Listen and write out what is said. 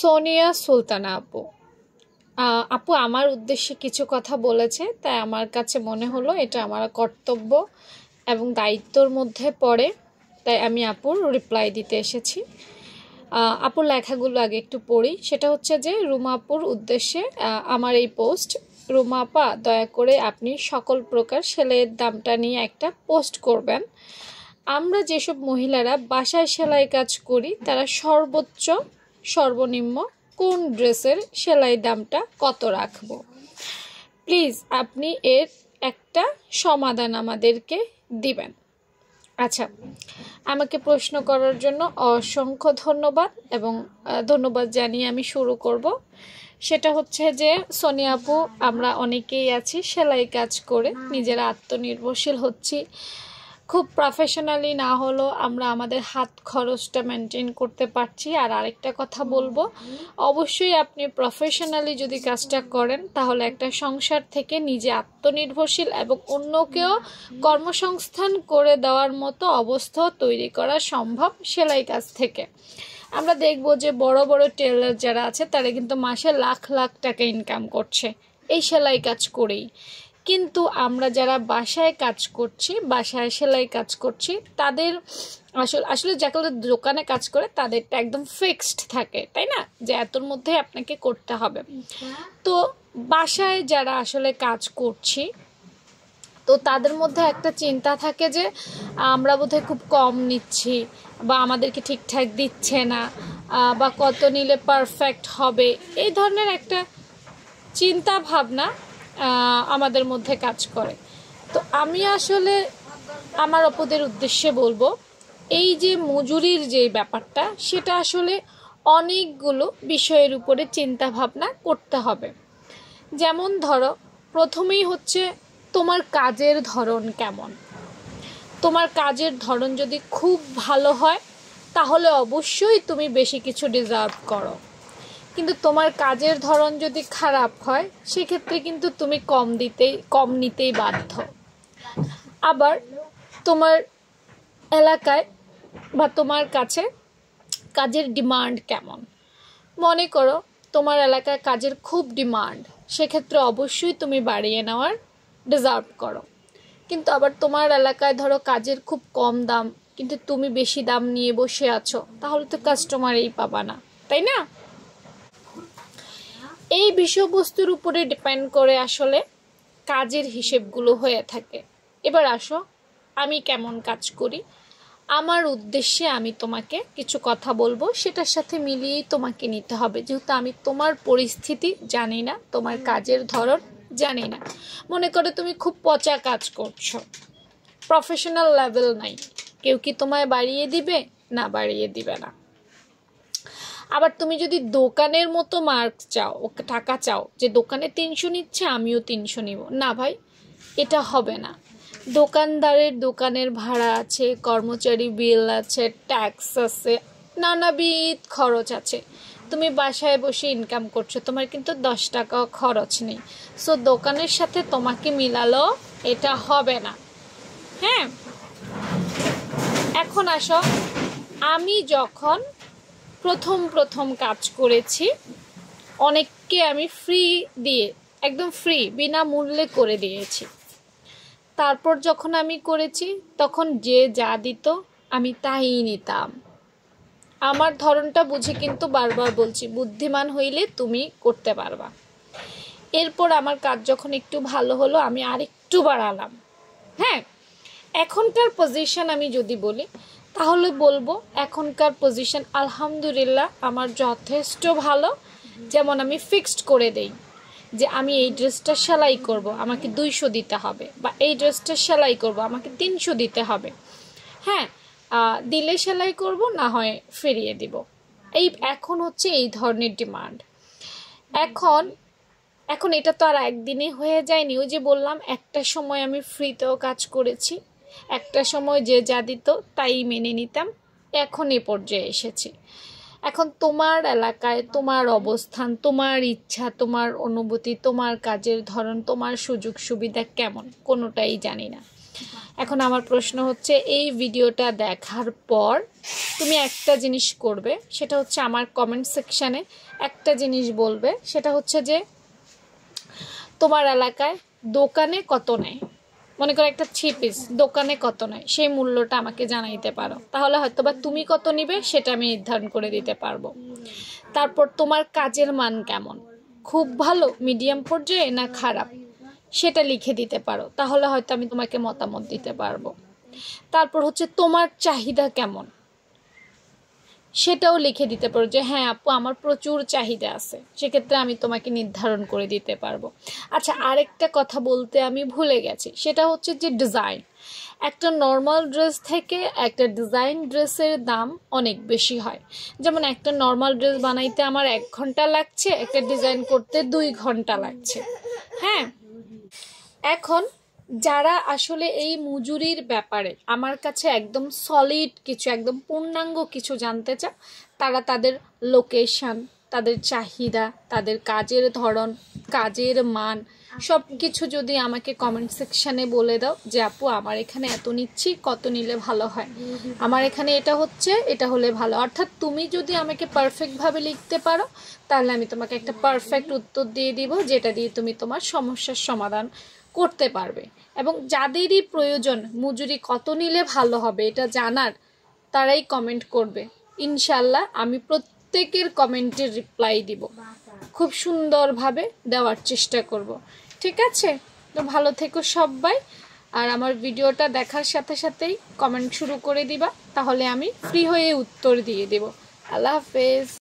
সোনিয়া সুলতানা আপু আপু আমার উদ্দেশ্যে কিছু কথা বলেছে তাই আমার কাছে মনে হলো এটা আমার কর্তব্য এবং দায়িত্বর মধ্যে পড়ে তাই আমি আপুর রিপ্লাই দিতে এসেছি আপুর লেখাগুলো আগে একটু পড়ি সেটা হচ্ছে যে রুমা আপুর উদ্দেশ্যে আমার এই পোস্ট রুমা আপা দয়া করে আপনি সকল প্রকার সেলাইয়ের দামটা নিয়ে একটা পোস্ট করবেন আমরা যেসব মহিলারা বাসায় সেলাই কাজ করি তারা সর্বোচ্চ সর্বনিম্ন কোন ড্রেসের সেলাই দামটা কত রাখব প্লিজ আপনি এর একটা সমাধান আমাদেরকে দিবেন আচ্ছা আমাকে প্রশ্ন করার জন্য অসংখ্য ধন্যবাদ এবং ধন্যবাদ জানিয়ে আমি শুরু করব সেটা হচ্ছে যে সোনিয়াপু আমরা অনেকেই আছি সেলাই কাজ করে নিজেরা আত্মনির্ভরশীল হচ্ছি খুব প্রফেশনালি না হলেও আমরা আমাদের হাত খরচটা মেনটেন করতে পারছি আর আরেকটা কথা বলবো অবশ্যই আপনি প্রফেশনালি যদি কাজটা করেন তাহলে একটা সংসার থেকে নিজে আত্মনির্ভরশীল এবং অন্যকেও কর্মসংস্থান করে দেওয়ার মতো অবস্থা তৈরি করা সম্ভব সেলাই কাজ থেকে আমরা দেখব যে বড় বড় টেলার যারা আছে তারা কিন্তু মাসে লাখ লাখ টাকা ইনকাম করছে এই সেলাই কাজ করেই কিন্তু আমরা যারা বাসায় কাজ করছি বাসায় সেলাই কাজ করছি তাদের আসলে আসলে যাকে দোকানে কাজ করে তাদেরটা একদম ফিক্সড থাকে তাই না যে এতর মধ্যে আপনাকে করতে হবে আচ্ছা। তো বাসায় যারা আসলে কাজ করছি তো তাদের মধ্যে একটা চিন্তা থাকে যে আমরা বোধহয় খুব কম নিচ্ছি বা আমাদেরকে ঠিকঠাক দিচ্ছে না বা কত নিলে পারফেক্ট হবে এই ধরনের একটা চিন্তা ভাবনা আমাদের মধ্যে কাজ করে তো আমি আসলে আমার অপদের উদ্দেশ্যে বলবো এই যে মজুরির যে ব্যাপারটা সেটা আসলে অনেকগুলো বিষয়ের উপরে চিন্তা ভাবনা করতে হবে যেমন ধরো প্রথমেই হচ্ছে তোমার কাজের ধরন কেমন তোমার কাজের ধরন যদি খুব ভালো হয় তাহলে অবশ্যই তুমি বেশি কিছু ডিজার্ভ করো কিন্তু তোমার কাজের ধরন যদি খারাপ হয় সেক্ষেত্রে কিন্তু তুমি কম দিতেই কম নিতেই বাধ্য আবার তোমার এলাকায় বা তোমার কাছে কাজের ডিমান্ড কেমন মনে করো তোমার এলাকায় কাজের খুব ডিমান্ড সেক্ষেত্রে অবশ্যই তুমি বাড়িয়ে নেওয়ার ডিজার্ভ করো কিন্তু আবার তোমার এলাকায় ধরো কাজের খুব কম দাম কিন্তু তুমি বেশি দাম নিয়ে বসে আছো তাহলে তো কাস্টমার এই পাবা না তাই না এই বিষয়বস্তুর উপরে ডিপেন্ড করে আসলে কাজের হিসেবগুলো হয়ে থাকে এবার আসো আমি কেমন কাজ করি আমার উদ্দেশ্যে আমি তোমাকে কিছু কথা বলবো সেটার সাথে মিলিয়েই তোমাকে নিতে হবে যেহেতু আমি তোমার পরিস্থিতি জানি না তোমার কাজের ধরন জানি না মনে করো তুমি খুব পচা কাজ করছো প্রফেশনাল লেভেল নাই কেউ কি তোমায় বাড়িয়ে দিবে না বাড়িয়ে দিবে না আবার তুমি যদি দোকানের মতো মার্ক চাও টাকা চাও যে দোকানে তিনশো নিচ্ছে আমিও তিনশো নিব না ভাই এটা হবে না দোকানদারের দোকানের ভাড়া আছে কর্মচারী বিল আছে ট্যাক্স আছে নানাবিধ খরচ আছে তুমি বাসায় বসে ইনকাম করছো তোমার কিন্তু দশ টাকা খরচ নেই সো দোকানের সাথে তোমাকে মিলালো এটা হবে না হ্যাঁ এখন আসো আমি যখন প্রথম প্রথম কাজ করেছি অনেককে আমি ফ্রি দিয়ে একদম ফ্রি বিনামূল্যে করে দিয়েছি তারপর যখন আমি করেছি তখন যে যা দিত আমি তাই নিতাম আমার ধরনটা বুঝে কিন্তু বারবার বলছি বুদ্ধিমান হইলে তুমি করতে পারবা এরপর আমার কাজ যখন একটু ভালো হলো আমি আরেকটু বাড়ালাম হ্যাঁ এখনকার পজিশন আমি যদি বলি তাহলে বলবো এখনকার পজিশন আলহামদুলিল্লাহ আমার যথেষ্ট ভালো যেমন আমি ফিক্সড করে দেই যে আমি এই ড্রেসটা সেলাই করব আমাকে দুইশো দিতে হবে বা এই ড্রেসটা সেলাই করব আমাকে তিনশো দিতে হবে হ্যাঁ দিলে সেলাই করব না হয় ফিরিয়ে দিব এই এখন হচ্ছে এই ধরনের ডিমান্ড এখন এখন এটা তো আর একদিনে হয়ে যায়নি ওই যে বললাম একটা সময় আমি ফ্রিতেও কাজ করেছি একটা সময় যে যা দিত তাই মেনে নিতাম এখন এ পর্যায়ে এসেছি এখন তোমার এলাকায় তোমার অবস্থান তোমার ইচ্ছা তোমার অনুভূতি তোমার কাজের ধরন তোমার সুযোগ সুবিধা কেমন কোনোটাই জানি না এখন আমার প্রশ্ন হচ্ছে এই ভিডিওটা দেখার পর তুমি একটা জিনিস করবে সেটা হচ্ছে আমার কমেন্ট সেকশানে একটা জিনিস বলবে সেটা হচ্ছে যে তোমার এলাকায় দোকানে কত নেয় মনে করো একটা থ্রি পিস দোকানে কত নেয় সেই মূল্যটা আমাকে জানাইতে পারো তাহলে হয়তো বা তুমি কত নিবে সেটা আমি নির্ধারণ করে দিতে পারবো তারপর তোমার কাজের মান কেমন খুব ভালো মিডিয়াম পর্যায়ে না খারাপ সেটা লিখে দিতে পারো তাহলে হয়তো আমি তোমাকে মতামত দিতে পারবো তারপর হচ্ছে তোমার চাহিদা কেমন সেটাও লিখে দিতে পারো যে হ্যাঁ আপু আমার প্রচুর চাহিদা আছে সেক্ষেত্রে আমি তোমাকে নির্ধারণ করে দিতে পারবো আচ্ছা আরেকটা কথা বলতে আমি ভুলে গেছি সেটা হচ্ছে যে ডিজাইন একটা নর্মাল ড্রেস থেকে একটা ডিজাইন ড্রেসের দাম অনেক বেশি হয় যেমন একটা নর্মাল ড্রেস বানাইতে আমার এক ঘন্টা লাগছে একটা ডিজাইন করতে দুই ঘন্টা লাগছে হ্যাঁ এখন যারা আসলে এই মজুরির ব্যাপারে আমার কাছে একদম সলিড কিছু একদম পূর্ণাঙ্গ কিছু জানতে চাও তারা তাদের লোকেশন তাদের চাহিদা তাদের কাজের ধরন কাজের মান সব কিছু যদি আমাকে কমেন্ট সেকশানে বলে দাও যে আপু আমার এখানে এত নিচ্ছি কত নিলে ভালো হয় আমার এখানে এটা হচ্ছে এটা হলে ভালো অর্থাৎ তুমি যদি আমাকে পারফেক্টভাবে লিখতে পারো তাহলে আমি তোমাকে একটা পারফেক্ট উত্তর দিয়ে দিব যেটা দিয়ে তুমি তোমার সমস্যার সমাধান করতে পারবে এবং যাদেরই প্রয়োজন মজুরি কত নিলে ভালো হবে এটা জানার তারাই কমেন্ট করবে ইনশাল্লাহ আমি প্রত্যেকের কমেন্টের রিপ্লাই দিব খুব সুন্দরভাবে দেওয়ার চেষ্টা করব ঠিক আছে তো ভালো থেকো সবাই আর আমার ভিডিওটা দেখার সাথে সাথেই কমেন্ট শুরু করে দিবা তাহলে আমি ফ্রি হয়ে উত্তর দিয়ে দেব আল্লাহ হাফেজ